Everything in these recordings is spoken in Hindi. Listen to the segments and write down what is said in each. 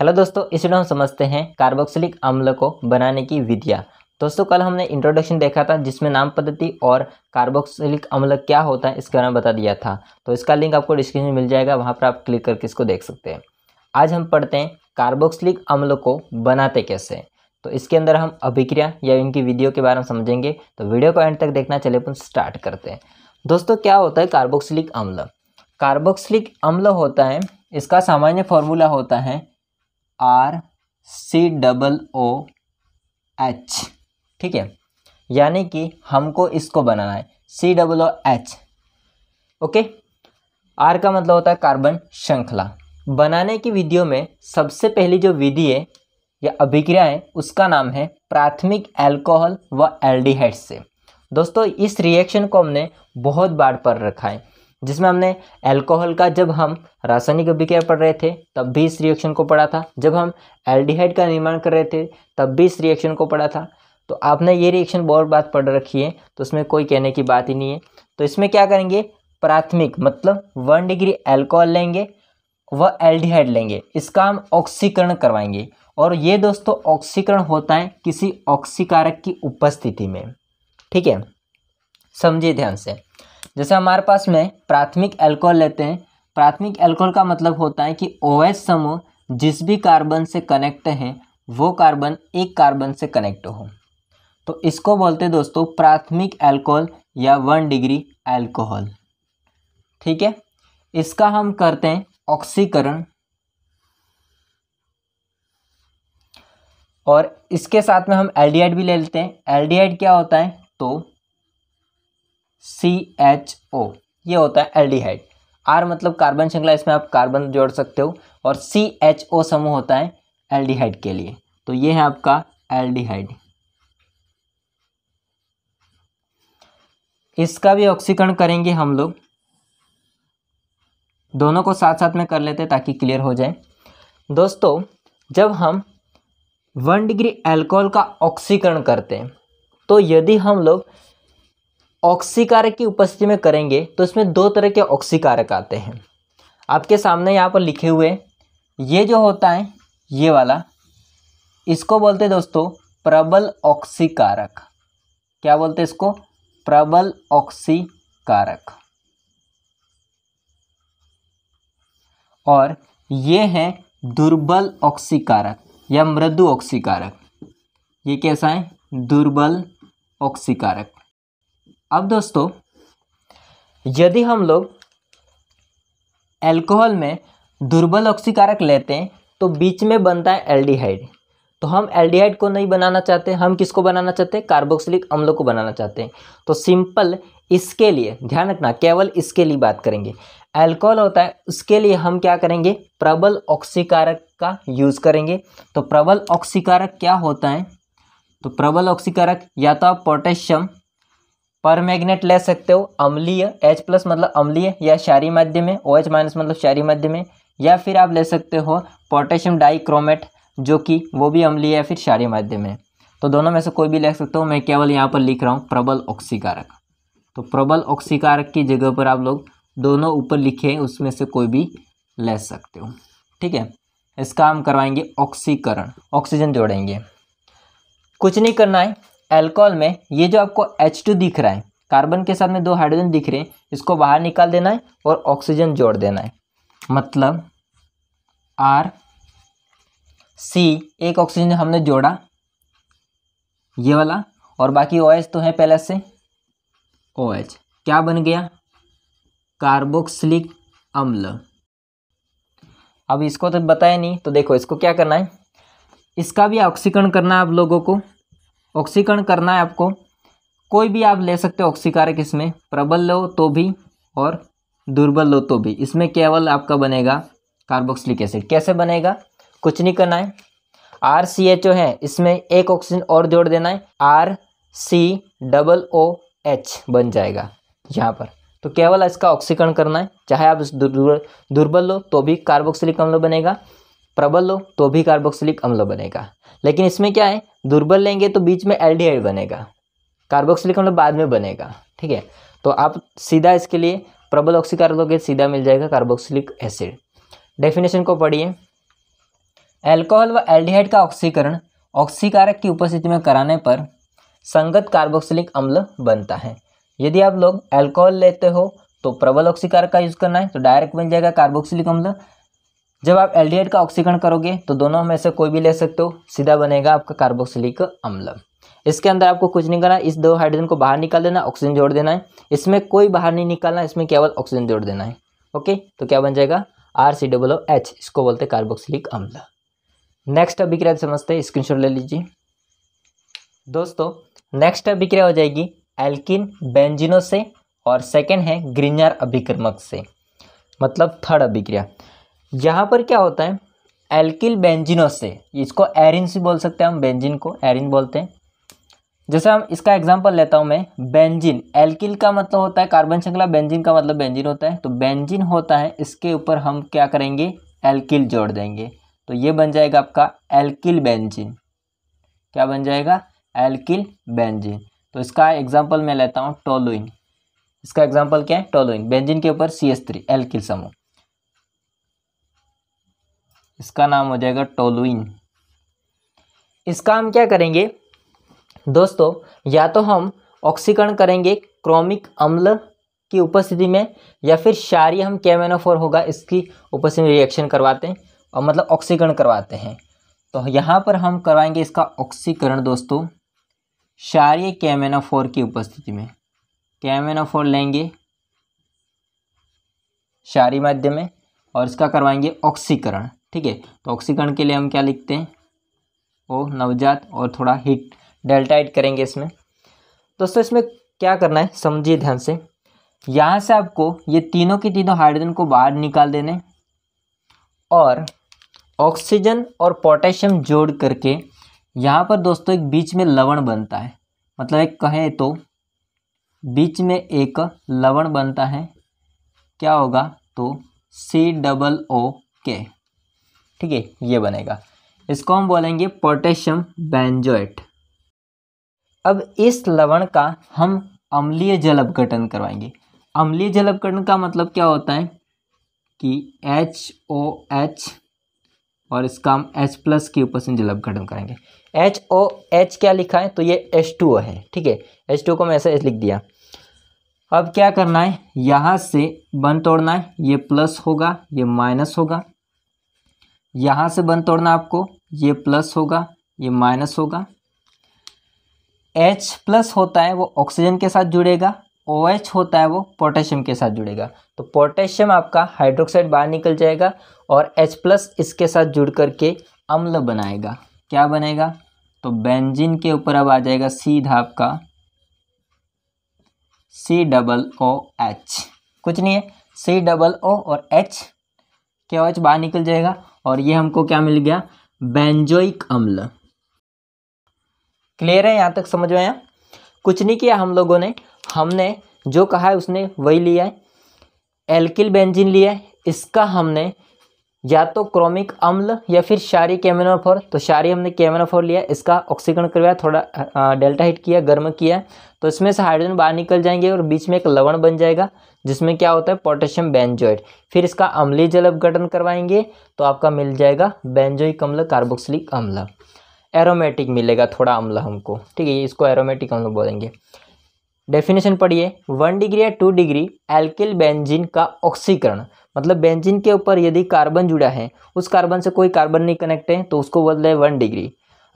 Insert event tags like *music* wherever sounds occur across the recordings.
हेलो दोस्तों इस वीडियो हम समझते हैं कार्बोक्सिलिक अम्ल को बनाने की विधियाँ दोस्तों कल हमने इंट्रोडक्शन देखा था जिसमें नाम पद्धति और कार्बोक्सिलिक अम्ल क्या होता है इसके बारे में बता दिया था तो इसका लिंक आपको डिस्क्रिप्शन में मिल जाएगा वहाँ पर आप क्लिक करके इसको देख सकते हैं आज हम पढ़ते हैं कार्बोक्सिलिक अम्ल को बनाते कैसे तो इसके अंदर हम अभिक्रिया या इनकी विधियों के बारे में समझेंगे तो वीडियो को एंड तक देखना चले अपन स्टार्ट करते हैं दोस्तों क्या होता है कार्बोक्सिलिक अम्ल कार्बोक्सिलिक अम्ल होता है इसका सामान्य फॉर्मूला होता है R C double O H ठीक है यानी कि हमको इसको बनाना है C double O H okay R का मतलब होता है कार्बन श्रृंखला बनाने की विधियों में सबसे पहली जो विधि है या अभिक्रिया है उसका नाम है प्राथमिक अल्कोहल व एल्डिहाइड से दोस्तों इस रिएक्शन को हमने बहुत बार पढ़ रखा है जिसमें हमने अल्कोहल का जब हम रासायनिक अभिक्रिया पढ़ रहे थे तब भी इस रिएक्शन को पढ़ा था जब हम एल्डिहाइड का निर्माण कर रहे थे तब भी इस रिएक्शन को पढ़ा था तो आपने ये रिएक्शन बहुत बात पढ़ रखी है तो उसमें कोई कहने की बात ही नहीं है तो इसमें क्या करेंगे प्राथमिक मतलब वन डिग्री एल्कोहल लेंगे व एल्डिहाइड लेंगे इसका हम ऑक्सीकरण करवाएंगे और ये दोस्तों ऑक्सीकरण होता है किसी ऑक्सीकारक की उपस्थिति में ठीक है समझिए ध्यान से जैसे हमारे पास में प्राथमिक एल्कोहल लेते हैं प्राथमिक एल्कोहल का मतलब होता है कि ओ समूह जिस भी कार्बन से कनेक्ट है वो कार्बन एक कार्बन से कनेक्ट हो तो इसको बोलते हैं दोस्तों प्राथमिक एल्कोहल या वन डिग्री एल्कोहल ठीक है इसका हम करते हैं ऑक्सीकरण और इसके साथ में हम एल्डिहाइड भी ले लेते हैं एल्डिहाइड क्या होता है तो सी एच ओ ये होता है एल्डिहाइड आर मतलब कार्बन श्रृंखला इसमें आप कार्बन जोड़ सकते हो और सी एच ओ समूह होता है एल्डिहाइड के लिए तो ये है आपका एल्डिहाइड इसका भी ऑक्सीकरण करेंगे हम लोग दोनों को साथ साथ में कर लेते हैं ताकि क्लियर हो जाए दोस्तों जब हम वन डिग्री एल्कोहल का ऑक्सीकरण करते हैं तो यदि हम लोग ऑक्सीकारक की उपस्थिति में करेंगे तो इसमें दो तरह के ऑक्सीकारक आते हैं आपके सामने यहाँ पर लिखे हुए ये जो होता है ये वाला इसको बोलते हैं दोस्तों प्रबल ऑक्सीकारक क्या बोलते हैं इसको प्रबल ऑक्सीकारक और ये है दुर्बल ऑक्सीकारक या मृदु ऑक्सीकारक ये कैसा है दुर्बल ऑक्सीकारक अब दोस्तों यदि हम लोग एल्कोहल में दुर्बल ऑक्सीकारक लेते हैं तो बीच में बनता है एल्डिहाइड तो हम एल्डिहाइड को नहीं बनाना चाहते हम किसको बनाना चाहते हैं कार्बोक्सिलिक अम्ल को बनाना चाहते हैं तो सिंपल इसके लिए ध्यान रखना केवल इसके लिए बात करेंगे एल्कोहल होता है उसके लिए हम क्या करेंगे प्रबल ऑक्सीकारक का यूज़ करेंगे तो प्रबल ऑक्सीकारक क्या होता है तो प्रबल ऑक्सीकारक या तो आप पोटेशियम पर मैग्नेट ले सकते हो अम्लीय एच प्लस मतलब अम्लीय या शारी माध्यम में ओ एच माइनस मतलब शारी माध्यम में या फिर आप ले सकते हो पोटेशियम डाइक्रोमेट जो कि वो भी अम्लीय या फिर शारी माध्यम है तो दोनों में से कोई भी ले सकते हो मैं केवल यहाँ पर लिख रहा हूँ प्रबल ऑक्सीकारक तो प्रबल ऑक्सीकारक की जगह पर आप लोग दोनों ऊपर लिखे हैं उसमें से कोई भी ले सकते हो ठीक है इसका हम करवाएंगे ऑक्सीकरण ऑक्सीजन जोड़ेंगे कुछ नहीं करना है एल्कोहल में ये जो आपको एच टू दिख रहा है कार्बन के साथ में दो हाइड्रोजन दिख रहे हैं इसको बाहर निकाल देना है और ऑक्सीजन जोड़ देना है मतलब आर सी एक ऑक्सीजन हमने जोड़ा ये वाला और बाकी ओ OH तो है पहले से ओ OH क्या बन गया कार्बोक्सिलिक अम्ल अब इसको तो बताया नहीं तो देखो इसको क्या करना है इसका भी ऑक्सीकरण करना है आप लोगों को ऑक्सीकरण करना है आपको कोई भी आप ले सकते हो ऑक्सीकारक इसमें प्रबल लो तो भी और दुर्बल लो तो भी इसमें केवल आपका बनेगा कार्बोक्सिलिक एसिड कैसे बनेगा कुछ नहीं करना है आर सी एच ओ है इसमें एक ऑक्सीजन और जोड़ देना है R C double O H बन जाएगा यहाँ पर तो केवल इसका ऑक्सीकरण करना है चाहे आप दुर्बल लो तो भी कार्बोक्सिलिक अम्ल बनेगा प्रबल लो तो भी कार्बोक्सिलिक अम्ल बनेगा लेकिन इसमें क्या है दुर्बल लेंगे तो बीच में एल्डिहाइड बनेगा कार्बोक्सिलिक अम्ल मतलब बाद में बनेगा ठीक है तो आप सीधा इसके लिए प्रबल ऑक्सीकार लोगे सीधा मिल जाएगा कार्बोक्सिलिक एसिड डेफिनेशन को पढ़िए एल्कोहल व एल्डिहाइड का ऑक्सीकरण ऑक्सीकारक की उपस्थिति में कराने पर संगत कार्बोक्सिलिक अम्ल बनता है यदि आप लोग एल्कोहल लेते हो तो प्रबल ऑक्सीकारक का यूज़ करना है तो डायरेक्ट बन जाएगा कार्बोक्सिलिक अम्ल जब आप एल्डिहाइड का ऑक्सीकरण करोगे तो दोनों में से कोई भी ले सकते हो सीधा बनेगा आपका कार्बोक्सिलिक अम्ल इसके अंदर आपको कुछ नहीं करना इस दो हाइड्रोजन को बाहर निकाल देना ऑक्सीजन जोड़ देना है इसमें कोई बाहर नहीं निकालना इसमें केवल ऑक्सीजन जोड़ देना है ओके तो क्या बन जाएगा आर सी डब्लो एच इसको बोलते हैं कार्बोक्सिलिक अम्ल नेक्स्ट अभिक्रिया समझते हैं स्क्रीन ले लीजिए दोस्तों नेक्स्ट अभिक्रिया हो जाएगी एल्किन बेंजिनो से और सेकेंड है ग्रीनर अभिक्रमक से मतलब थर्ड अभिक्रिया यहाँ पर क्या होता है एल्किल बेंजिनों से इसको एरिन से बोल सकते हैं हम बेंजिन को एरिन बोलते हैं जैसे हम इसका एग्जांपल लेता हूँ मैं बेंजिन एल्किल का मतलब होता है कार्बन श्रृंखला बेंजिन का मतलब बेंजिन होता है तो बेंजिन होता है इसके ऊपर हम क्या करेंगे एल्किल जोड़ देंगे तो ये बन जाएगा आपका एल्किल बेंजिन क्या बन जाएगा एल्किल बेंजिन तो इसका एग्जाम्पल मैं लेता हूँ टोलोइन इसका एग्जाम्पल क्या है टोलोइन बेंजिन के ऊपर सी एस थ्री एल्किल समूह इसका नाम हो जाएगा टोलुइन इसका हम क्या करेंगे दोस्तों या तो हम ऑक्सीकरण करेंगे क्रोमिक अम्ल की उपस्थिति में या फिर शारी हम केमेनोफोर होगा इसकी उपस्थिति में रिएक्शन करवाते हैं और मतलब ऑक्सीकरण करवाते हैं तो यहाँ पर हम करवाएंगे इसका ऑक्सीकरण दोस्तों शारी कैमेनोफोर की उपस्थिति में कैमेनोफोर लेंगे शारी माध्यम में और इसका करवाएंगे ऑक्सीकरण ठीक है तो ऑक्सीकरण के लिए हम क्या लिखते हैं ओ नवजात और थोड़ा हीट डेल्टा हीट करेंगे इसमें दोस्तों इसमें क्या करना है समझिए ध्यान से यहाँ से आपको ये तीनों के तीनों हाइड्रोजन को बाहर निकाल देने और ऑक्सीजन और पोटेशियम जोड़ करके यहाँ पर दोस्तों एक बीच में लवण बनता है मतलब एक कहें तो बीच में एक लवण बनता है क्या होगा तो सी डबल ओ के ठीक है ये बनेगा इसको हम बोलेंगे पोटेशियम बैंजोइट अब इस लवण का हम अम्लीय जल अपघटन करवाएंगे अम्लीय जल अपघटन का मतलब क्या होता है कि एच ओ एच और इसका हम एच प्लस के ऊपर से जल अपघटन करेंगे एच ओ एच क्या लिखा है तो ये एच टू ओ है ठीक है एच टू को मैं ऐसा लिख दिया अब क्या करना है यहाँ से बन तोड़ना है ये प्लस होगा ये माइनस होगा यहाँ से बंद तोड़ना आपको ये प्लस होगा ये माइनस होगा एच प्लस होता है वो ऑक्सीजन के साथ जुड़ेगा ओ OH होता है वो पोटेशियम के साथ जुड़ेगा तो पोटेशियम आपका हाइड्रोक्साइड बाहर निकल जाएगा और एच प्लस इसके साथ जुड़ करके अम्ल बनाएगा क्या बनेगा तो बेंजीन के ऊपर अब आ जाएगा सीधा आपका सी डबल ओ एच कुछ नहीं है सी डबल ओ और एच के ओ एच बाहर निकल जाएगा और ये हमको क्या मिल गया बेंजोइक अम्ल क्लियर है यहाँ तक समझ में आया कुछ नहीं किया हम लोगों ने हमने जो कहा है उसने वही लिया है एल्किल बेंजिन लिया है इसका हमने या तो क्रोमिक अम्ल या फिर शारी कैमिनोफोर तो शारी हमने कैमिनोफोर लिया इसका ऑक्सीकरण करवाया थोड़ा डेल्टा हिट किया गर्म किया तो इसमें से हाइड्रोजन बाहर निकल जाएंगे और बीच में एक लवण बन जाएगा जिसमें क्या होता है पोटेशियम बेंजोइड फिर इसका अम्लीय जल अपघटन करवाएंगे तो आपका मिल जाएगा बेंजोइक अम्ल कार्बोक्सिलिक अम्ल एरोमेटिक मिलेगा थोड़ा अम्ल हमको ठीक है इसको एरोमेटिक अम्ल बोलेंगे डेफिनेशन पढ़िए वन डिग्री या टू डिग्री एल्किल बेंजीन का ऑक्सीकरण मतलब बेंजीन के ऊपर यदि कार्बन जुड़ा है उस कार्बन से कोई कार्बन नहीं कनेक्ट है तो उसको बोलते हैं वन डिग्री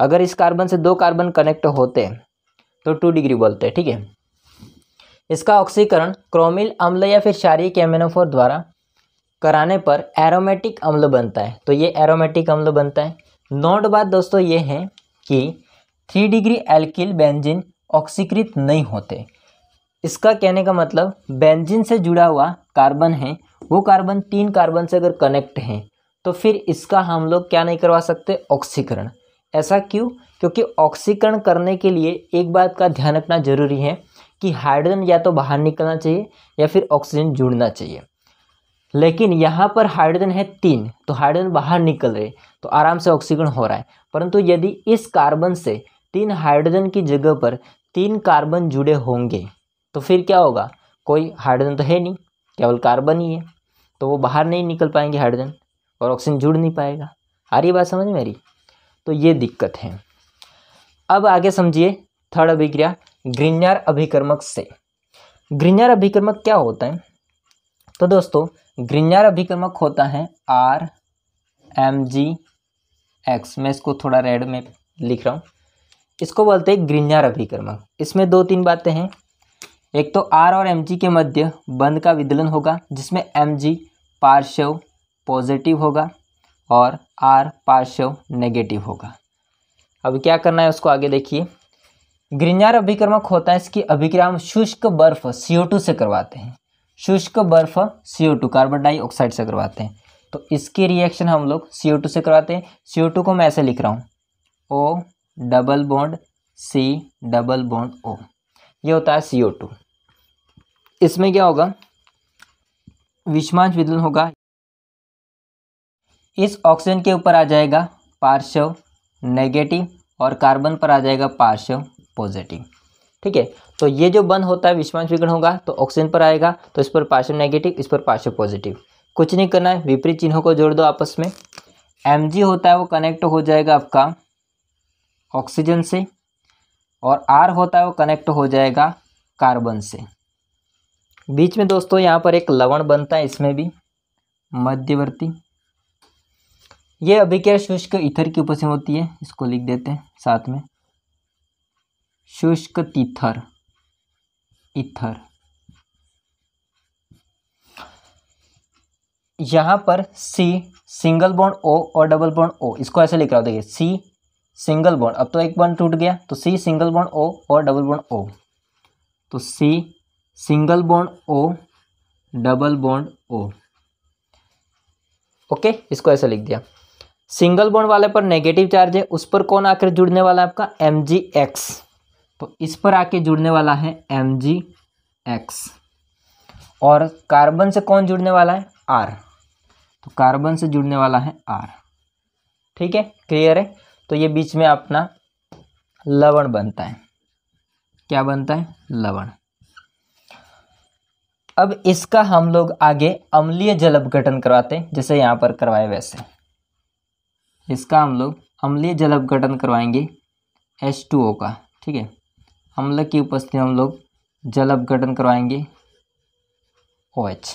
अगर इस कार्बन से दो कार्बन कनेक्ट होते हैं तो टू डिग्री बोलते हैं ठीक है इसका ऑक्सीकरण क्रोमिल अम्ल या फिर शारीरिक एमिनोफोर द्वारा कराने पर एरोमेटिक अम्ल बनता है तो ये एरोमेटिक अम्ल बनता है नोट बात दोस्तों ये है कि थ्री डिग्री एल्किल बेंजिन ऑक्सीकृत नहीं होते इसका कहने का मतलब बेंजिन से जुड़ा हुआ कार्बन है वो कार्बन तीन कार्बन से अगर कनेक्ट हैं तो फिर इसका हम लोग क्या नहीं करवा सकते ऑक्सीकरण ऐसा क्यों क्योंकि ऑक्सीकरण करने के लिए एक बात का ध्यान रखना जरूरी है कि हाइड्रोजन या तो बाहर निकलना चाहिए या फिर ऑक्सीजन जुड़ना चाहिए लेकिन यहाँ पर हाइड्रोजन है तीन तो हाइड्रोजन बाहर निकल रहे तो आराम से ऑक्सीकरण हो रहा है परंतु यदि इस कार्बन से तीन हाइड्रोजन की जगह पर तीन कार्बन जुड़े होंगे तो फिर क्या होगा कोई हाइड्रोजन तो है नहीं केवल कार्बन ही है तो वो बाहर नहीं निकल पाएंगे हाइड्रोजन और ऑक्सीजन जुड़ नहीं पाएगा आ रही बात समझ मेरी तो ये दिक्कत है अब आगे समझिए थर्ड अभिक्रिया ग्रीन्यार अभिक्रमक से ग्रिन्यार अभिक्रमक क्या होता है तो दोस्तों ग्रीन्यार अभिक्रमक होता है आर एम जी एक्स मैं इसको थोड़ा रेड में लिख रहा हूँ इसको बोलते हैं ग्रिन्यार अभिक्रमक इसमें दो तीन बातें हैं एक तो आर और एम जी के मध्य बंद का विदलन होगा जिसमें एम जी पार्श्व पॉजिटिव होगा और आर पार्श्व नेगेटिव होगा अब क्या करना है उसको आगे देखिए ग्रिंजार अभिक्रमक होता है इसकी अभिक्रम शुष्क बर्फ CO2 से करवाते हैं शुष्क बर्फ CO2 कार्बन डाइऑक्साइड से करवाते हैं तो इसकी रिएक्शन हम लोग CO2 से करवाते हैं CO2 को मैं ऐसे लिख रहा हूँ O double bond C double bond O ये होता है CO2 इसमें क्या होगा विषमांश विद्युत होगा इस ऑक्सीजन के ऊपर आ जाएगा पार्श्व नेगेटिव और कार्बन पर आ जाएगा पार्श्व पॉजिटिव ठीक है तो ये जो बंद होता है विषमांश विकर्ण होगा तो ऑक्सीजन पर आएगा तो इस पर पार्श्व नेगेटिव इस पर पार्श्व पॉजिटिव कुछ नहीं करना है विपरीत चिन्हों को जोड़ दो आपस में एम होता है वो कनेक्ट हो जाएगा आपका ऑक्सीजन से और आर होता है वो कनेक्ट हो जाएगा कार्बन से बीच में दोस्तों यहाँ पर एक लवण बनता है इसमें भी मध्यवर्ती ये अभिक्रिया शुष्क इथर की उपस्थिति होती है इसको लिख देते हैं साथ में शुष्क तिथर इथर यहां पर सी सिंगल बॉन्ड ओ और डबल बॉन्ड ओ इसको ऐसे लिख रहा हूँ देखिए सी सिंगल बॉन्ड अब तो एक बॉन्ड टूट गया तो सी सिंगल बॉन्ड ओ और डबल बॉन्ड ओ तो C single bond O double bond O okay इसको ऐसे लिख दिया सिंगल बॉन्ड वाले पर नेगेटिव चार्ज है उस पर कौन आकर जुड़ने वाला है आपका एम जी एक्स तो इस पर आके जुड़ने वाला है एम जी एक्स और कार्बन से कौन जुड़ने वाला है आर तो कार्बन से जुड़ने वाला है आर ठीक है क्लियर है तो ये बीच में अपना लवण बनता है क्या बनता है लवण अब इसका हम लोग आगे अम्लीय जल अपघटन करवाते हैं जैसे यहां पर करवाए वैसे इसका हम लोग अम्लीय जल अपघटन करवाएंगे H2O का ठीक है अम्ल की उपस्थिति में हम लोग जल अपघटन करवाएंगे ओ OH.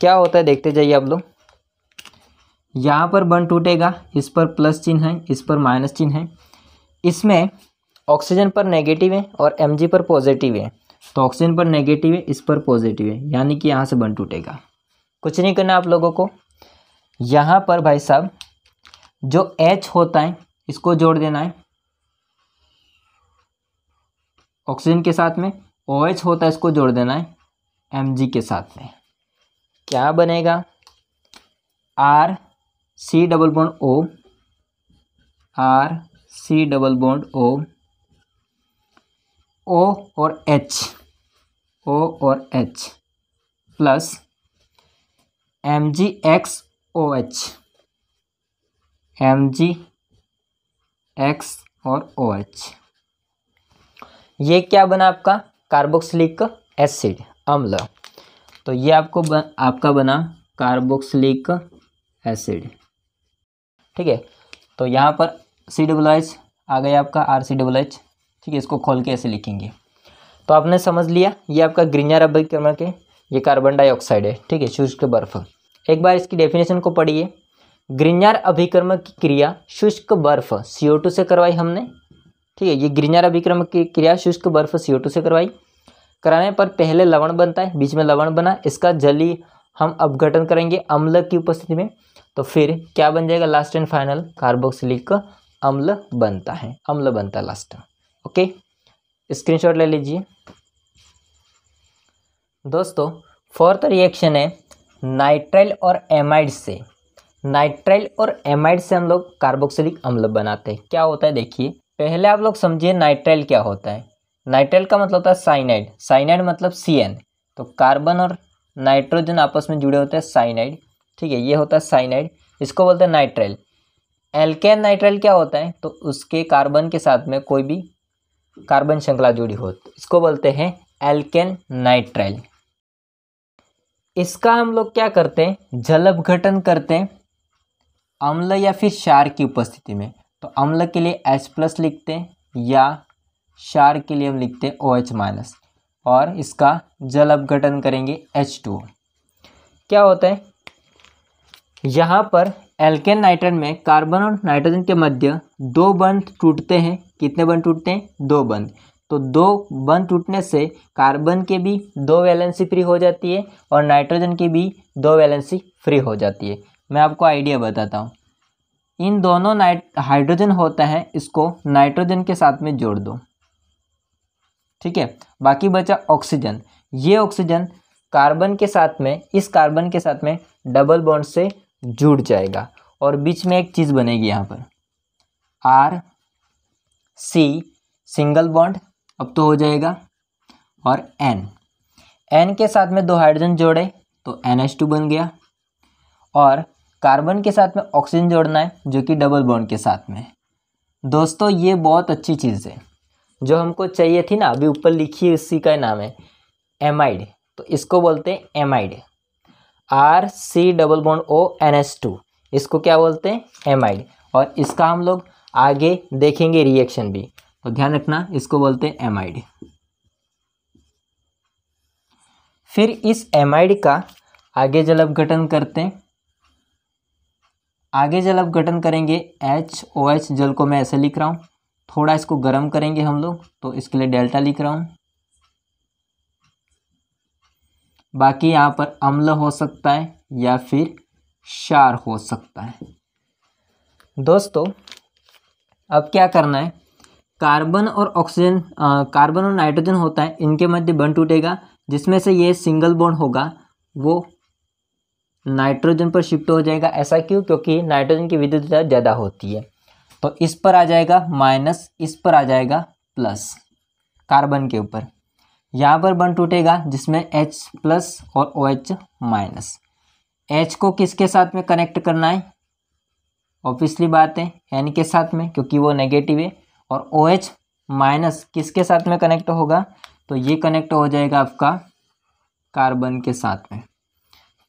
क्या होता है देखते जाइए आप लोग यहाँ पर बन टूटेगा इस पर प्लस चिन्ह है इस पर माइनस चिन्ह है इसमें ऑक्सीजन पर नेगेटिव है और एम पर पॉजिटिव है तो ऑक्सीजन पर नेगेटिव है इस पर पॉजिटिव है यानी कि यहाँ से बन टूटेगा कुछ नहीं करना आप लोगों को यहाँ पर भाई साहब जो एच होता है इसको जोड़ देना है ऑक्सीजन के साथ में ओ OH होता है इसको जोड़ देना है एम के साथ में क्या बनेगा R C double bond O R C double bond O O और एच ओ और H plus M G X O H M G X और ओ OH. एच ये क्या बना आपका कार्बोक्सिलिक एसिड अम्ल तो ये आपको ब, आपका बना कार्बोक्सिलिक एसिड ठीक है तो यहाँ पर सी डब्लू एच आ गया आपका आर सी डब्लू एच ठीक है इसको खोल के ऐसे लिखेंगे तो आपने समझ लिया ये आपका ग्रीनियर अभिक्रमण के ये कार्बन डाइऑक्साइड है ठीक है शुष्क बर्फ एक बार इसकी डेफिनेशन को पढ़िए ग्रीनियर अभिक्रमण की क्रिया शुष्क बर्फ सीओ टू से करवाई हमने ठीक है ये गिरिजार अभिक्रम की क्रिया शुष्क बर्फ सी से करवाई कराने पर पहले लवण बनता है बीच में लवण बना इसका जली हम अपघटन करेंगे अम्ल की उपस्थिति में तो फिर क्या बन जाएगा लास्ट एंड फाइनल कार्बोक्सिलिक अम्ल बनता है अम्ल बनता है लास्ट ओके स्क्रीनशॉट ले लीजिए दोस्तों फोर्थ रिएक्शन है नाइट्राइल और एमाइड से नाइट्राइल और एमाइड से हम लोग कार्बोक्सिलिक अम्ल बनाते हैं क्या होता है देखिए पहले आप लोग समझिए नाइट्राइल क्या होता है नाइट्राइल का मतलब होता है साइनाइड साइनाइड मतलब सी तो कार्बन और नाइट्रोजन आपस में जुड़े होते हैं साइनाइड ठीक है ये होता है साइनाइड इसको बोलते हैं नाइट्राइल एल्केन नाइट्राइल क्या होता है तो उसके कार्बन के साथ में कोई भी कार्बन श्रृंखला जुड़ी हो इसको बोलते हैं एल्केन नाइट्राइल इसका हम लोग क्या करते हैं जल अपघटन करते हैं अम्ल या फिर क्षार की उपस्थिति में तो अम्ल के लिए H प्लस लिखते हैं या क्षार के लिए हम लिखते हैं ओ OH माइनस और इसका जल अपघटन करेंगे एच टू क्या होता है यहाँ पर एल्केन नाइट्रेट में कार्बन और नाइट्रोजन के मध्य दो बंध टूटते हैं कितने बंध टूटते हैं दो बंध तो दो बंध टूटने से कार्बन के भी दो वैलेंसी फ्री हो जाती है और नाइट्रोजन की भी दो वैलेंसी फ्री हो जाती है मैं आपको आइडिया बताता हूँ इन दोनों नाइट हाइड्रोजन होता है इसको नाइट्रोजन के साथ में जोड़ दो ठीक है बाकी बचा ऑक्सीजन ये ऑक्सीजन कार्बन के साथ में इस कार्बन के साथ में डबल बॉन्ड से जुड़ जाएगा और बीच में एक चीज़ बनेगी यहाँ पर आर सी सिंगल बॉन्ड अब तो हो जाएगा और एन एन के साथ में दो हाइड्रोजन जोड़े तो एन एच टू बन गया और कार्बन के साथ में ऑक्सीजन जोड़ना है जो कि डबल बॉन्ड के साथ में दोस्तों ये बहुत अच्छी चीज़ है जो हमको चाहिए थी ना अभी ऊपर लिखी है उसी का नाम है एमाइड तो इसको बोलते हैं amide R C double bond O N S two इसको क्या बोलते हैं एमाइड और इसका हम लोग आगे देखेंगे रिएक्शन भी तो ध्यान रखना इसको बोलते हैं एमाइड फिर इस एमाइड का आगे जल अपघटन करते हैं आगे जल गठन करेंगे एच ओ एच जल को मैं ऐसे लिख रहा हूँ थोड़ा इसको गर्म करेंगे हम लोग तो इसके लिए डेल्टा लिख रहा हूँ बाकी यहाँ पर अम्ल हो सकता है या फिर क्षार हो सकता है दोस्तों अब क्या करना है कार्बन और ऑक्सीजन कार्बन और नाइट्रोजन होता है इनके मध्य बन टूटेगा जिसमें से ये सिंगल बॉन्ड होगा वो नाइट्रोजन पर शिफ्ट हो जाएगा ऐसा क्यों क्योंकि नाइट्रोजन की विद्युत ज़्यादा होती है तो इस पर आ जाएगा माइनस इस पर आ जाएगा प्लस कार्बन के ऊपर यहाँ पर बन टूटेगा जिसमें H प्लस और ओ OH माइनस एच को किसके साथ में कनेक्ट करना है ऑब्वियसली बात है एन के साथ में क्योंकि वो नेगेटिव है और ओ OH माइनस किसके साथ में कनेक्ट होगा तो ये कनेक्ट हो जाएगा आपका कार्बन के साथ में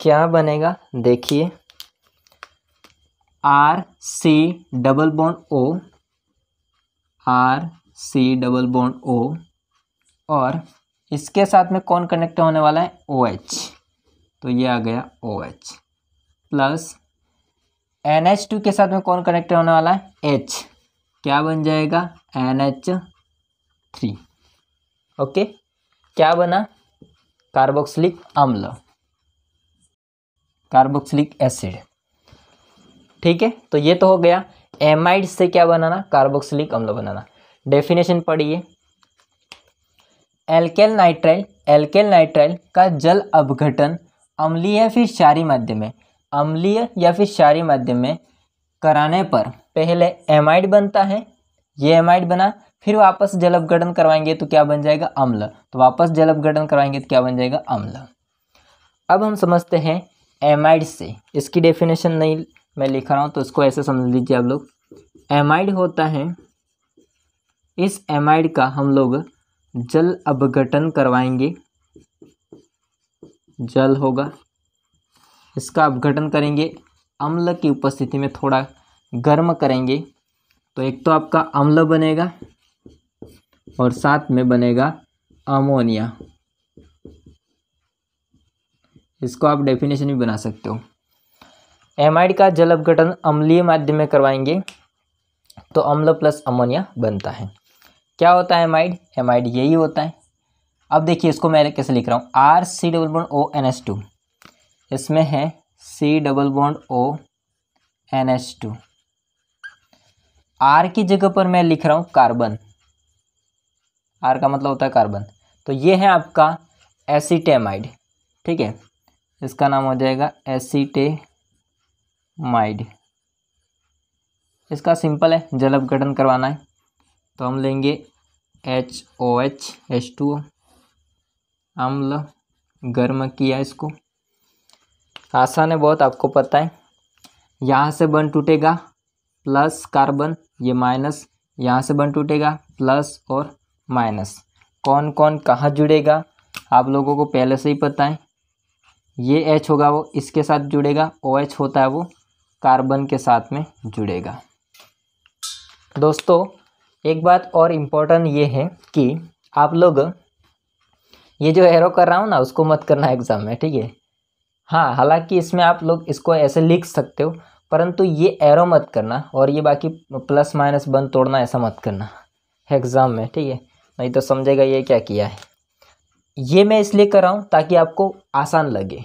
क्या बनेगा देखिए R C double bond O R C double bond O और इसके साथ में कौन कनेक्ट होने वाला है ओ एच तो ये आ गया O H plus N H two के साथ में कौन कनेक्ट होने वाला है एच क्या बन जाएगा एन एच थ्री ओके क्या बना कार्बोक्सिलिक अम्ल कार्बोक्सिलिक एसिड ठीक है तो ये तो हो गया एमाइड से क्या बनाना कार्बोक्सिलिक अम्ल बनाना डेफिनेशन पढ़िए एल्केल नाइट्राइल एल्केल नाइट्राइल का जल अपघटन अम्लीय या फिर शारी माध्यम में अम्लीय या फिर शारी माध्यम में कराने पर पहले एमाइड बनता है ये एमाइड बना फिर वापस जल अपघटन करवाएंगे तो क्या बन जाएगा अम्ल तो वापस जल अपघटन करवाएंगे तो क्या बन जाएगा अम्ल अब हम समझते हैं एमाइड से इसकी डेफिनेशन नहीं मैं लिख रहा हूँ तो इसको ऐसे समझ लीजिए आप लोग एमाइड होता है इस एमाइड का हम लोग जल अपघटन करवाएंगे जल होगा इसका अपघटन करेंगे अम्ल की उपस्थिति में थोड़ा गर्म करेंगे तो एक तो आपका अम्ल बनेगा और साथ में बनेगा अमोनिया इसको आप डेफिनेशन भी बना सकते हो एमाइड का जल अपघटन अम्लीय माध्यम में करवाएंगे तो अम्ल प्लस अमोनिया बनता है क्या होता है एमाइड एमाइड यही होता है अब देखिए इसको मैं कैसे लिख रहा हूँ R C double bond O N S two इसमें है C double bond O N S two R की जगह पर मैं लिख रहा हूँ कार्बन आर का मतलब होता है कार्बन तो ये है आपका एसिटेमाइड ठीक है इसका नाम हो जाएगा एसीटेमाइड इसका सिंपल है जल अपघटन करवाना है तो हम लेंगे H O H H two अम्ल गर्म किया इसको आसान है बहुत आपको पता है यहाँ से बन टूटेगा प्लस कार्बन ये माइनस यहाँ से बन टूटेगा प्लस और माइनस कौन कौन कहाँ जुड़ेगा आप लोगों को पहले से ही पता है ये एच होगा वो इसके साथ जुड़ेगा ओ एच होता है वो कार्बन के साथ में जुड़ेगा दोस्तों एक बात और इम्पोर्टेंट ये है कि आप लोग ये जो एरो कर रहा हूँ ना उसको मत करना एग्ज़ाम में ठीक है हाँ हालांकि इसमें आप लोग इसको ऐसे लिख सकते हो परंतु ये एरो मत करना और ये बाकी प्लस माइनस बंद तोड़ना ऐसा मत करना एग्ज़ाम में ठीक है नहीं तो समझेगा ये क्या किया है ये मैं इसलिए कर रहा हूँ ताकि आपको आसान लगे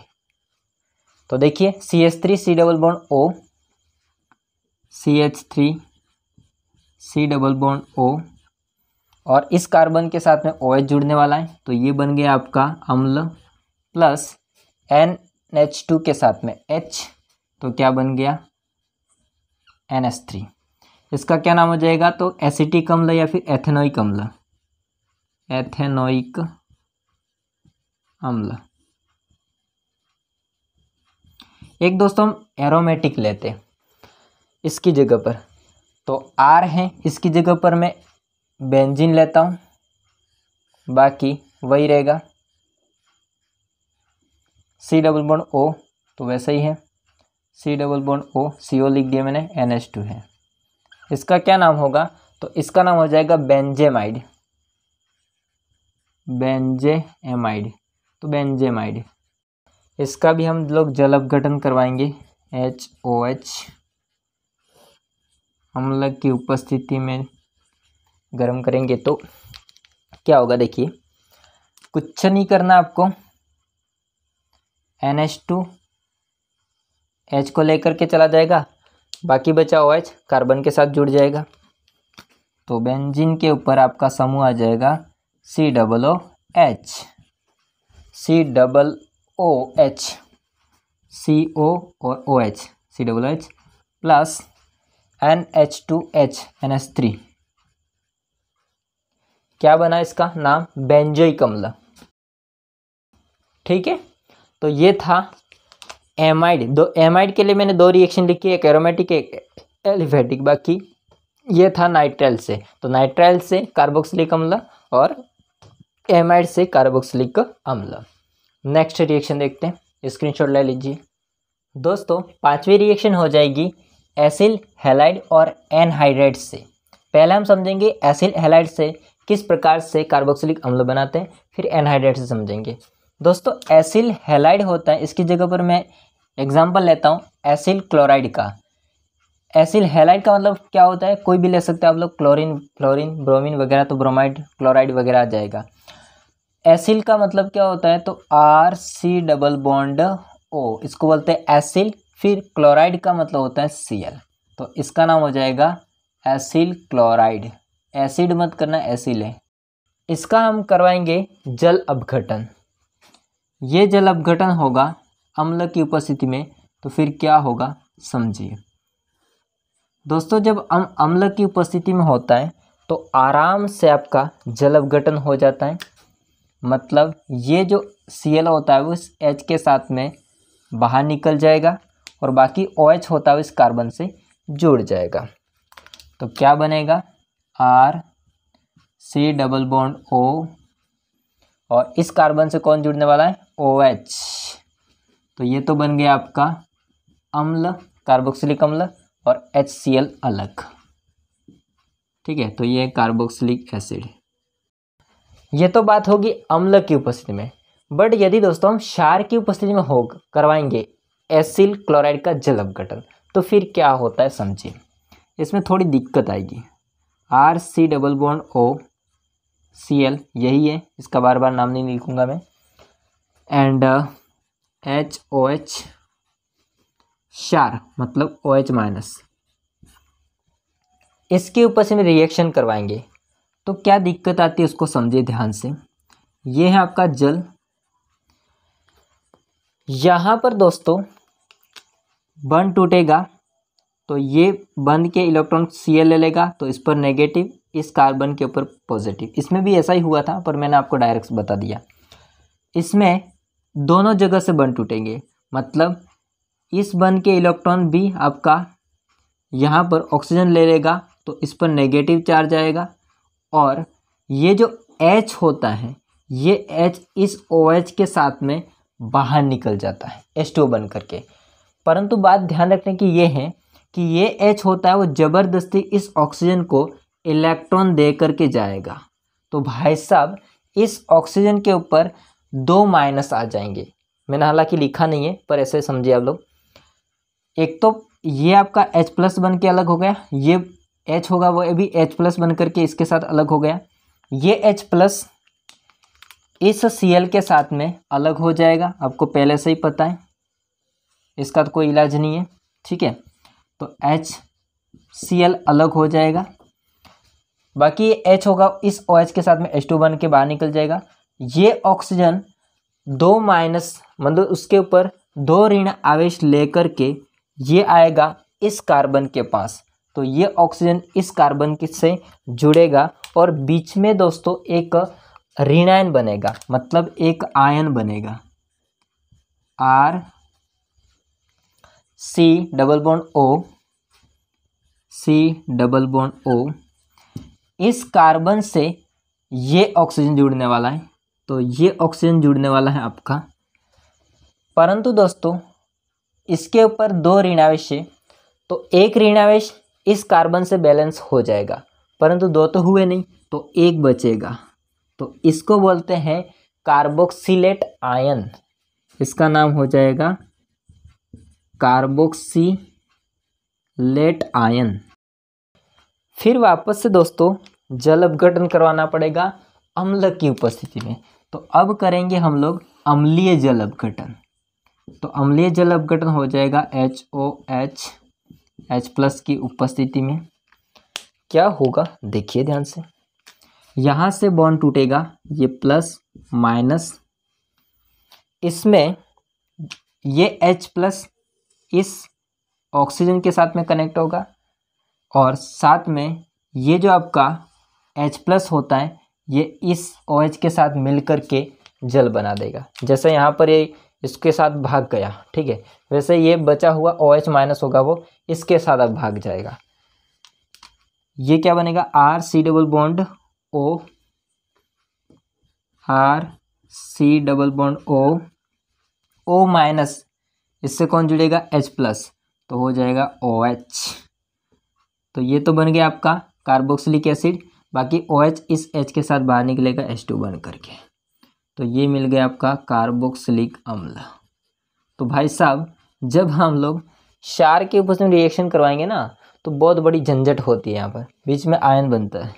तो देखिए C H three C double bond O C H three C double bond O और इस कार्बन के साथ में ओ OH जुड़ने वाला है तो ये बन गया आपका अम्ल प्लस एन एच टू के साथ में एच तो क्या बन गया एन एस थ्री इसका क्या नाम हो जाएगा तो एसिटिक अम्ल या फिर एथेनोइक अम्ल एथेनोइक अम्ल एक दोस्तों हम एरोमेटिक लेते इसकी जगह पर तो आर है इसकी जगह पर मैं बेंजीन लेता हूँ बाकी वही रहेगा सी डबल बॉन्ड ओ तो वैसा ही है सी डबल बॉन्ड ओ सी ओ लिख दिया मैंने एन एच टू है इसका क्या नाम होगा तो इसका नाम हो जाएगा बेंजेमाइड बेंजेमाइड तो बेंजेमाइड इसका भी हम लोग जल अपघटन करवाएंगे एच ओ एच अम्ल की उपस्थिति में गर्म करेंगे तो क्या होगा देखिए कुछ नहीं करना आपको एन एच टू एच को लेकर के चला जाएगा बाकी बचा ओ एच कार्बन के साथ जुड़ जाएगा तो बेंजीन के ऊपर आपका समूह आ जाएगा C double O H C double O H C O और O H C double H plus N H two H N H three क्या बना इसका नाम बेंजोई कमला ठीक है तो ये था एमाइड दो एमाइड के लिए मैंने दो रिएक्शन लिखी एक एरोमेटिक एक एलिफेटिक बाकी ये था नाइट्राइल से तो नाइट्राइल से कार्बोक्सिलिक अम्ल और एमाइड से कार्बोक्सिलिक अम्ल नेक्स्ट रिएक्शन देखते हैं स्क्रीनशॉट ले लीजिए दोस्तों पांचवी रिएक्शन हो जाएगी एसिल हेलाइड और एनहाइड्रेट से पहले हम समझेंगे एसिल हेलाइड से किस प्रकार से कार्बोक्सिलिक अम्ल बनाते हैं फिर एनहाइड्रेट से समझेंगे दोस्तों एसिल हेलाइड होता है इसकी जगह पर मैं एग्जाम्पल लेता हूँ एसिल क्लोराइड का एसिल हेलाइड का मतलब क्या होता है कोई भी ले सकते हैं आप लोग क्लोरीन फ्लोरीन ब्रोमीन वगैरह तो ब्रोमाइड क्लोराइड वगैरह आ जाएगा एसिल का मतलब क्या होता है तो R C double bond O इसको बोलते हैं एसिल फिर क्लोराइड का मतलब होता है सी एल तो इसका नाम हो जाएगा एसिल क्लोराइड एसिड मत करना एसिल है इसका हम करवाएंगे जल अपघटन ये जल अपघटन होगा अम्ल की उपस्थिति में तो फिर क्या होगा समझिए दोस्तों जब हम अम्ल की उपस्थिति में होता है तो आराम से आपका जल अपघटन हो जाता है मतलब ये जो सी एल होता है वो इस एच के साथ में बाहर निकल जाएगा और बाकी ओ OH होता है इस कार्बन से जुड़ जाएगा तो क्या बनेगा R C double bond O और इस कार्बन से कौन जुड़ने वाला है ओ OH तो ये तो बन गया आपका अम्ल कार्बोक्सिलिक अम्ल और एच सी एल अलग ठीक है तो ये कार्बोक्सिलिक एसिड ये तो बात होगी अम्ल की उपस्थिति में बट यदि दोस्तों हम क्षार की उपस्थिति में हो करवाएंगे एसिल क्लोराइड का जल अपघटन तो फिर क्या होता है समझिए इसमें थोड़ी दिक्कत आएगी R C double bond O C L यही है इसका बार बार नाम नहीं लिखूंगा मैं एंड एच ओ एच शार मतलब ओ एच माइनस इसके ऊपर से हम रिएक्शन करवाएंगे तो क्या दिक्कत आती है उसको समझे ध्यान से ये है आपका जल यहाँ पर दोस्तों बंद टूटेगा तो ये बंद के इलेक्ट्रॉन सी ले लेगा तो इस पर नेगेटिव इस कार्बन के ऊपर पॉजिटिव इसमें भी ऐसा ही हुआ था पर मैंने आपको डायरेक्ट बता दिया इसमें दोनों जगह से बंद टूटेंगे मतलब इस बंद के इलेक्ट्रॉन भी आपका यहाँ पर ऑक्सीजन ले लेगा तो इस पर नेगेटिव चार्ज आएगा और ये जो एच होता है ये एच इस ओ OH के साथ में बाहर निकल जाता है एस टू बन करके परंतु बात ध्यान रखने की ये है कि ये एच होता है वो ज़बरदस्ती इस ऑक्सीजन को इलेक्ट्रॉन दे करके जाएगा तो भाई साहब इस ऑक्सीजन के ऊपर दो माइनस आ जाएंगे मैंने हालांकि लिखा नहीं है पर ऐसे समझिए आप लोग एक तो ये आपका H प्लस बन के अलग हो गया ये एच होगा वो भी एच प्लस बन करके इसके साथ अलग हो गया ये एच प्लस इस सी एल के साथ में अलग हो जाएगा आपको पहले से ही पता है इसका तो कोई इलाज नहीं है ठीक है तो एच सी एल अलग हो जाएगा बाकी ये एच होगा इस ओ OH एच के साथ में एच टू बन के बाहर निकल जाएगा ये ऑक्सीजन दो माइनस मतलब उसके ऊपर दो ऋण आवेश लेकर के ये आएगा इस कार्बन के पास तो ये ऑक्सीजन इस कार्बन के से जुड़ेगा और बीच में दोस्तों एक ऋणायन बनेगा मतलब एक आयन बनेगा R C double bond O C double bond O इस कार्बन से ये ऑक्सीजन जुड़ने वाला है तो ये ऑक्सीजन जुड़ने वाला है आपका परंतु दोस्तों इसके ऊपर दो ऋणावेश तो एक ऋणावेश इस कार्बन से बैलेंस हो जाएगा परंतु दो तो हुए नहीं तो एक बचेगा तो इसको बोलते हैं कार्बोक्सिलेट आयन इसका नाम हो जाएगा कार्बोक्सीट आयन फिर वापस से दोस्तों जल अपघटन करवाना पड़ेगा अम्ल की उपस्थिति में तो अब करेंगे हम लोग अम्लीय जल अपघटन तो अम्लीय जल अपघटन हो जाएगा H O H H plus की उपस्थिति में क्या होगा देखिए ध्यान से यहाँ से बॉन्ड टूटेगा ये प्लस माइनस इसमें ये एच प्लस इस ऑक्सीजन के साथ में कनेक्ट होगा और साथ में ये जो आपका एच प्लस होता है ये इस ओ OH के साथ मिलकर के जल बना देगा जैसे यहाँ पर ये इसके साथ भाग गया ठीक है वैसे ये बचा हुआ ओ एच माइनस होगा वो इसके साथ अब भाग जाएगा ये क्या बनेगा R C double bond O R C double bond O O minus इससे कौन जुड़ेगा एच प्लस तो हो जाएगा ओ एच तो ये तो बन गया आपका कार्बोक्सिलिक एसिड बाकी ओ OH एच इस एच के साथ बाहर निकलेगा एच टू बन करके तो ये मिल गया आपका कार्बोक्सिलिक अम्ल तो भाई साहब जब हम लोग शार के ऊपर में रिएक्शन करवाएंगे ना तो बहुत बड़ी झंझट होती है यहाँ पर बीच में आयन बनता है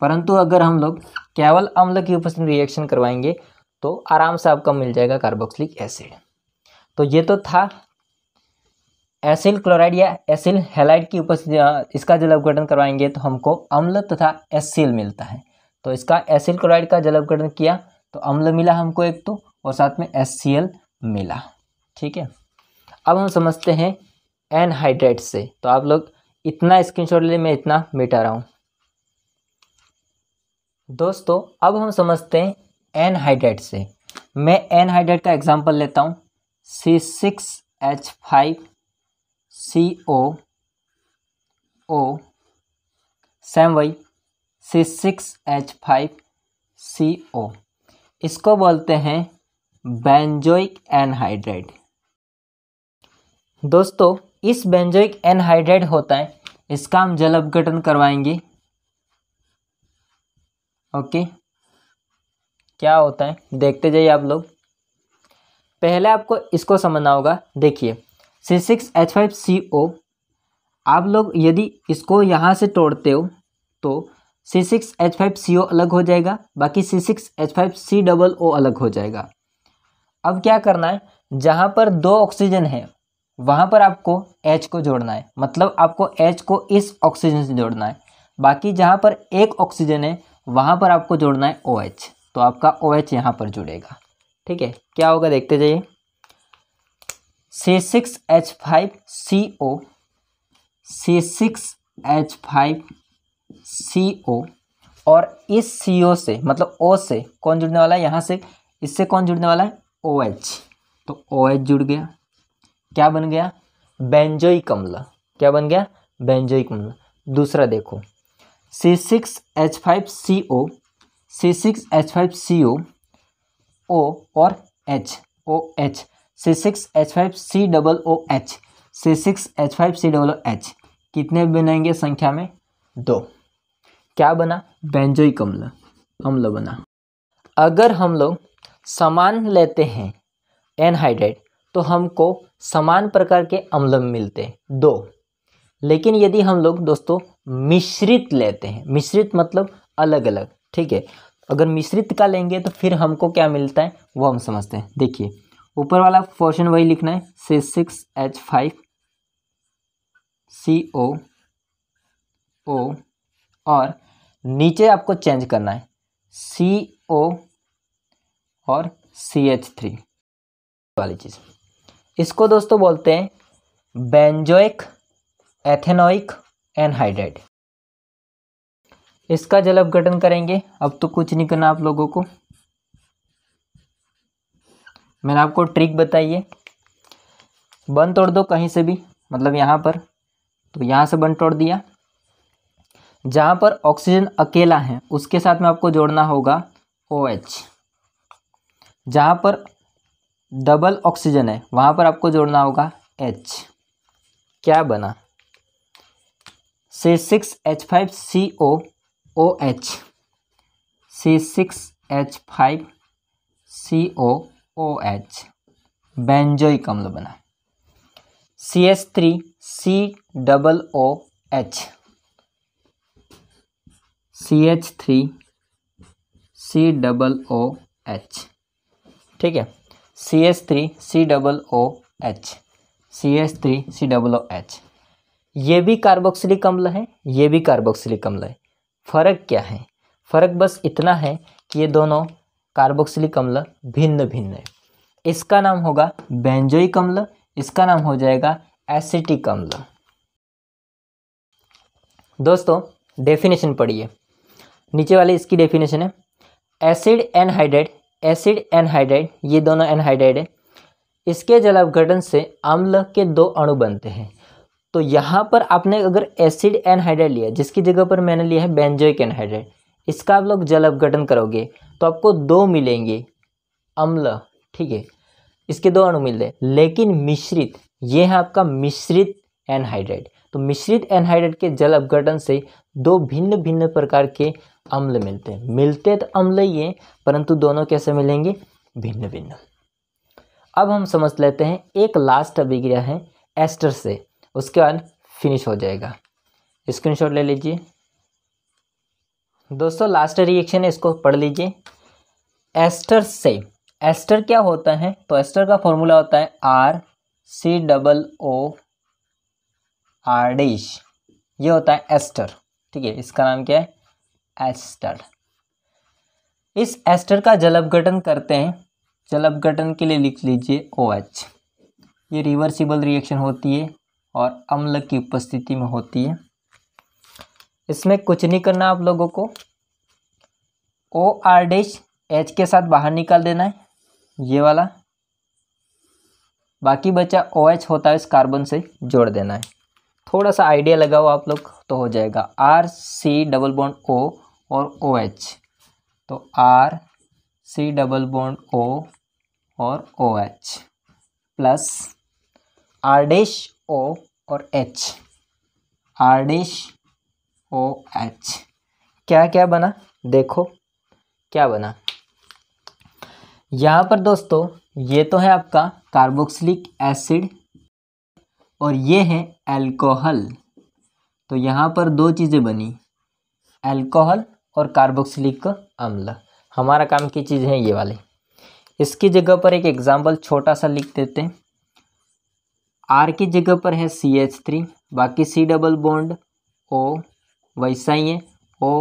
परंतु अगर हम लोग केवल अम्ल के ऊपर में रिएक्शन करवाएंगे तो आराम से आपका मिल जाएगा कार्बोक्सिलिक एसिड तो ये तो था एसिल क्लोराइड या एसिल हेलाइड की उपस्थिति इसका जब अवघटन करवाएंगे तो हमको अम्ल तथा एसिल मिलता है तो इसका एसिल क्लोराइड का जलवकरण किया तो अम्ल मिला हमको एक तो और साथ में एस मिला ठीक है अब हम समझते हैं एनहाइड्रेट से तो आप लोग इतना स्क्रीनशॉट ले मैं इतना मिटा रहा हूँ दोस्तों अब हम समझते हैं एनहाइड्रेट से मैं एनहाइड्रेट का एग्जांपल लेता हूँ C six H five C O O same वही C six H five C O इसको बोलते हैं बेंजोइक एनहाइड्राइड दोस्तों इस बेंजोइक एनहाइड्राइड होता है इसका हम जल अपघटन करवाएंगे ओके क्या होता है देखते जाइए आप लोग पहले आपको इसको समझना होगा देखिए C six H five C O आप लोग यदि इसको यहाँ से तोड़ते हो तो C six H five C O अलग हो जाएगा बाकी C six H five C double O अलग हो जाएगा अब क्या करना है जहाँ पर दो ऑक्सीजन है वहाँ पर आपको एच को जोड़ना है मतलब आपको एच को इस ऑक्सीजन से जोड़ना है बाकी जहाँ पर एक ऑक्सीजन है वहाँ पर आपको जोड़ना है ओ OH, तो आपका ओ एच यहाँ पर जुड़ेगा ठीक है क्या होगा देखते जाइए C six H five C O C six H five C O और इस सी ओ से मतलब ओ से कौन जुड़ने वाला है यहाँ से इससे कौन जुड़ने वाला है ओ एच तो ओ एच जुड़ गया क्या बन गया बेंजोई कमल क्या बन गया बेंजोई कमल दूसरा देखो C six H five C O C six H five C O O और H O H C six H five C double O H C six H five C double O H कितने बनाएंगे संख्या में दो क्या बना बेंजोइक अम्ल अम्ल बना अगर हम लोग समान लेते हैं एनहाइड्रेट तो हमको समान प्रकार के अम्ल मिलते दो लेकिन यदि हम लोग दोस्तों मिश्रित लेते हैं मिश्रित मतलब अलग अलग ठीक है अगर मिश्रित का लेंगे तो फिर हमको क्या मिलता है वो हम समझते हैं देखिए ऊपर वाला पोर्शन वही लिखना है C six H five C O O और नीचे आपको चेंज करना है सी ओ और सी एच थ्री वाली चीज़ इसको दोस्तों बोलते हैं बेंजोइक एथेनोइक एनहाइड्रेट इसका जल अपघटन करेंगे अब तो कुछ नहीं करना आप लोगों को मैंने आपको ट्रिक बताई है बंद तोड़ दो कहीं से भी मतलब यहाँ पर तो यहाँ से बंद तोड़ दिया जहाँ पर ऑक्सीजन अकेला है उसके साथ में आपको जोड़ना होगा ओ एच जहाँ पर डबल ऑक्सीजन है वहाँ पर आपको जोड़ना होगा एच क्या बना C six H five C O O H C six H five C O O H benzoic कमल बना C S three C double O H C H three C double O H ठीक है C H three C double O H C H three C double O H ये भी कार्बोक्सिलिक अम्ल है ये भी कार्बोक्सिलिक अम्ल है फ़र्क क्या है फ़र्क बस इतना है कि ये दोनों कार्बोक्सिलिक अम्ल भिन्न भिन्न है इसका नाम होगा बेंजोई कमल इसका नाम हो जाएगा एसिटिक अम्ल दोस्तों डेफिनेशन पढ़िए नीचे वाले इसकी डेफिनेशन है एसिड एनहाइड्राइड एसिड एनहाइड्राइड ये दोनों एनहाइड्राइड है इसके जलावघटन से अम्ल के दो अणु बनते हैं तो यहाँ पर आपने अगर एसिड एनहाइड्राइड लिया जिसकी जगह पर मैंने लिया है बेंजोइक एनहाइड्राइड इसका आप लोग जल करोगे तो आपको दो मिलेंगे अम्ल ठीक है इसके दो अणु मिलते हैं लेकिन मिश्रित ये है आपका मिश्रित एनहाइड्राइड तो मिश्रित एनहाइड्राइड के जल अपघटन से दो भिन्न भिन्न प्रकार के अम्ल मिलते हैं मिलते तो अम्ल ही हैं परंतु दोनों कैसे मिलेंगे भिन्न भिन्न अब हम समझ लेते हैं एक लास्ट अभिक्रिया है एस्टर से उसके बाद फिनिश हो जाएगा स्क्रीनशॉट ले लीजिए दोस्तों लास्ट रिएक्शन है इसको पढ़ लीजिए एस्टर से एस्टर क्या होता है तो एस्टर का फॉर्मूला होता है R C double O R dash ये होता है एस्टर ठीक है इसका नाम क्या है एस्टर इस एस्टर का जल करते हैं जल के लिए लिख लीजिए ओ एच ये रिवर्सिबल रिएक्शन होती है और अम्ल की उपस्थिति में होती है इसमें कुछ नहीं करना आप लोगों को ओ आर डिश एच के साथ बाहर निकाल देना है ये वाला बाकी बचा ओ एच होता है इस कार्बन से जोड़ देना है थोड़ा सा आइडिया लगाओ आप लोग तो हो जाएगा R C double bond O और ओ OH तो R C double bond O और O H plus R dash O और H R dash O H क्या क्या बना देखो क्या बना यहाँ पर दोस्तों ये तो है आपका कार्बोक्सिलिक एसिड और ये है अल्कोहल तो यहाँ पर दो चीज़ें बनी अल्कोहल और कार्बोक्सिलिक अम्ल हमारा काम की चीज़ है ये वाले इसकी जगह पर एक एग्जाम्पल छोटा सा लिख देते हैं आर की जगह पर है सी एच थ्री बाकी सी डबल बॉन्ड ओ वैसा ही है ओ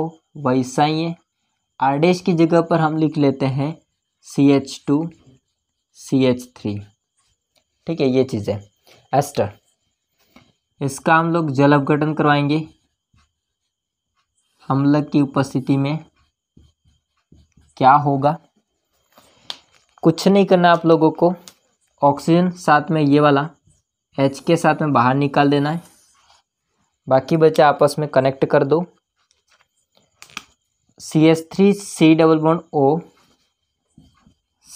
वैसा ही है आर डैश की जगह पर हम लिख लेते हैं C H two C H three ठीक है ये चीज़ें एस्टर इसका हम लोग जल अपघटन करवाएंगे अम्ल की उपस्थिति में क्या होगा कुछ नहीं करना आप लोगों को ऑक्सीजन साथ में ये वाला एच के साथ में बाहर निकाल देना है बाकी बचा आपस में कनेक्ट कर दो C H three C double bond O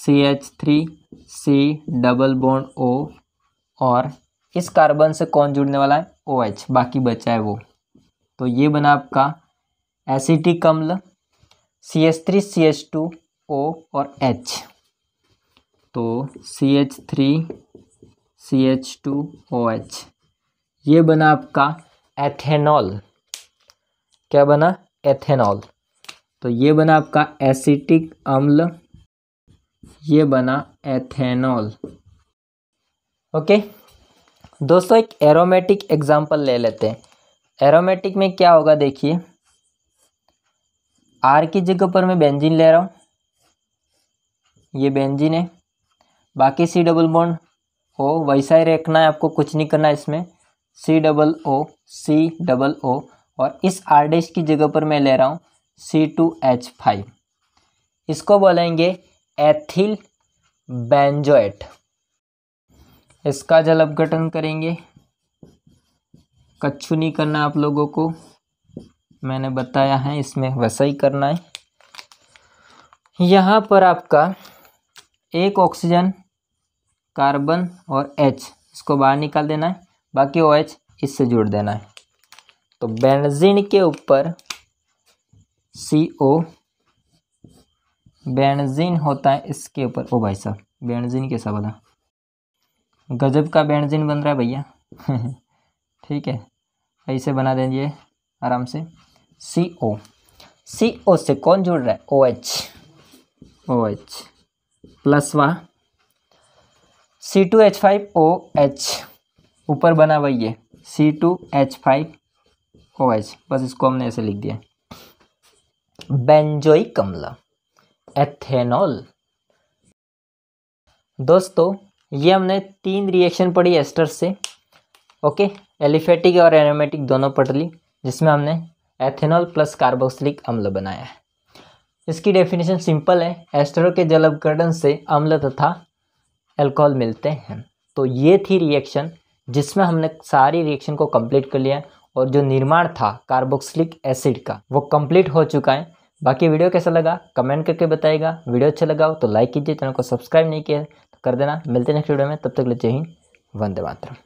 C H three C double bond O और इस कार्बन से कौन जुड़ने वाला है ओ OH, एच बाकी बचा है वो तो ये बना आपका एसिटिक अम्ल C H three C H two O और एच तो C H three C H two O H ये बना आपका एथेनॉल क्या बना एथेनॉल तो ये बना आपका एसिटिक अम्ल ये बना एथेनॉल ओके दोस्तों एक एरोमेटिक एग्जांपल ले लेते हैं एरोमेटिक में क्या होगा देखिए आर की जगह पर मैं बेंजीन ले रहा हूँ ये बेंजीन है बाकी सी डबल बॉन्ड ओ वैसा ही रखना है आपको कुछ नहीं करना है इसमें सी डबल ओ सी डबल ओ और इस आर डैश की जगह पर मैं ले रहा हूँ सी टू एच फाइव इसको बोलेंगे एथिल बेंजोएट इसका जल अपघटन करेंगे कच्छू नहीं करना आप लोगों को मैंने बताया है इसमें वैसा ही करना है यहाँ पर आपका एक ऑक्सीजन कार्बन और एच इसको बाहर निकाल देना है बाकी ओ एच इससे जोड़ देना है तो बेनजीन के ऊपर सी ओ बेनजीन होता है इसके ऊपर ओ भाई साहब बेनजीन कैसा बना गजब का बेनजीन बन रहा है भैया *laughs* ठीक है ऐसे बना देंगे आराम से सी ओ सी ओ से कौन जुड़ रहा है O H O H plus वा C two H five O H ऊपर बना हुआ ये C two H five O H बस इसको हमने ऐसे लिख दिया बेंजोई कमला एथेनॉल दोस्तों ये हमने तीन रिएक्शन पढ़ी एस्टर से ओके एलिफेटिक और एरोमेटिक दोनों पढ़ ली जिसमें हमने एथेनॉल प्लस कार्बोक्सिलिक अम्ल बनाया है इसकी डेफिनेशन सिंपल है एस्टरों के जल अवकरण से अम्ल तथा एल्कोहल मिलते हैं तो ये थी रिएक्शन जिसमें हमने सारी रिएक्शन को कंप्लीट कर लिया और जो निर्माण था कार्बोक्सिलिक एसिड का वो कंप्लीट हो चुका है बाकी वीडियो कैसा लगा कमेंट करके बताएगा वीडियो अच्छा लगा हो तो लाइक कीजिए चैनल को सब्सक्राइब नहीं किया तो कर देना मिलते हैं नेक्स्ट वीडियो में तब तक ले जय हिंद वंदे मातरम